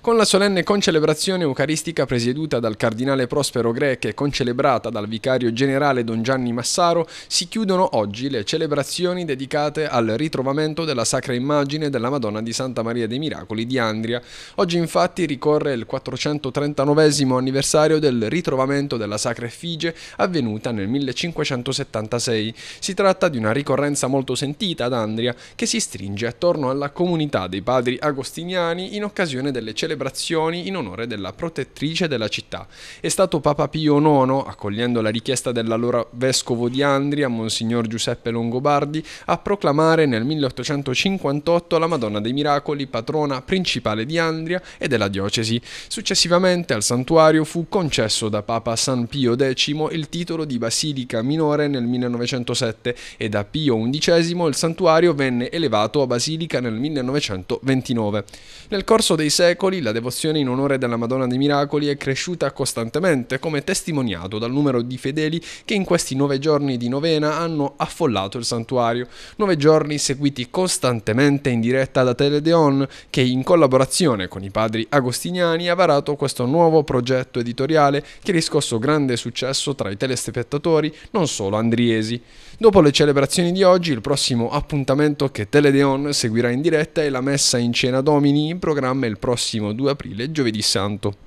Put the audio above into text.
Con la solenne concelebrazione eucaristica presieduta dal cardinale Prospero Greche e concelebrata dal vicario generale Don Gianni Massaro, si chiudono oggi le celebrazioni dedicate al ritrovamento della sacra immagine della Madonna di Santa Maria dei Miracoli di Andria. Oggi infatti ricorre il 439 anniversario del ritrovamento della sacra effigie avvenuta nel 1576. Si tratta di una ricorrenza molto sentita ad Andria che si stringe attorno alla comunità dei padri agostiniani in occasione delle celebrazioni celebrazioni in onore della protettrice della città. È stato Papa Pio IX, accogliendo la richiesta dell'allora vescovo di Andria, Monsignor Giuseppe Longobardi, a proclamare nel 1858 la Madonna dei Miracoli patrona principale di Andria e della diocesi. Successivamente al santuario fu concesso da Papa San Pio X il titolo di basilica minore nel 1907 e da Pio XI il santuario venne elevato a basilica nel 1929. Nel corso dei secoli secoli la devozione in onore della Madonna dei Miracoli è cresciuta costantemente, come testimoniato dal numero di fedeli che in questi nove giorni di novena hanno affollato il santuario. Nove giorni seguiti costantemente in diretta da Teledeon, che in collaborazione con i padri agostiniani ha varato questo nuovo progetto editoriale che ha riscosso grande successo tra i telespettatori, non solo andriesi. Dopo le celebrazioni di oggi, il prossimo appuntamento che Teledeon seguirà in diretta è la messa in cena domini in programma il prossimo 21-2 aprile, giovedì santo.